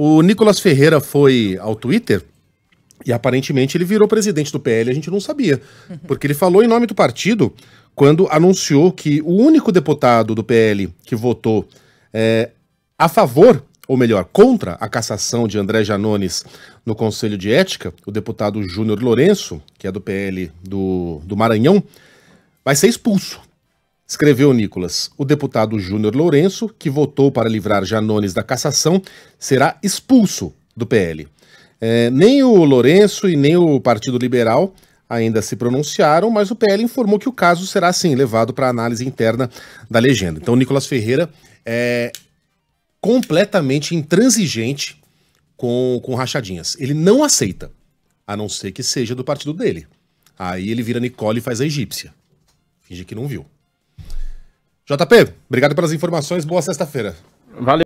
O Nicolas Ferreira foi ao Twitter e aparentemente ele virou presidente do PL, a gente não sabia. Uhum. Porque ele falou em nome do partido quando anunciou que o único deputado do PL que votou é, a favor, ou melhor, contra a cassação de André Janones no Conselho de Ética, o deputado Júnior Lourenço, que é do PL do, do Maranhão, vai ser expulso. Escreveu Nicolas: o deputado Júnior Lourenço, que votou para livrar Janones da cassação, será expulso do PL. É, nem o Lourenço e nem o Partido Liberal ainda se pronunciaram, mas o PL informou que o caso será sim levado para análise interna da legenda. Então, Nicolas Ferreira é completamente intransigente com, com rachadinhas. Ele não aceita, a não ser que seja do partido dele. Aí ele vira Nicole e faz a egípcia. Finge que não viu. JP, obrigado pelas informações. Boa sexta-feira. Valeu.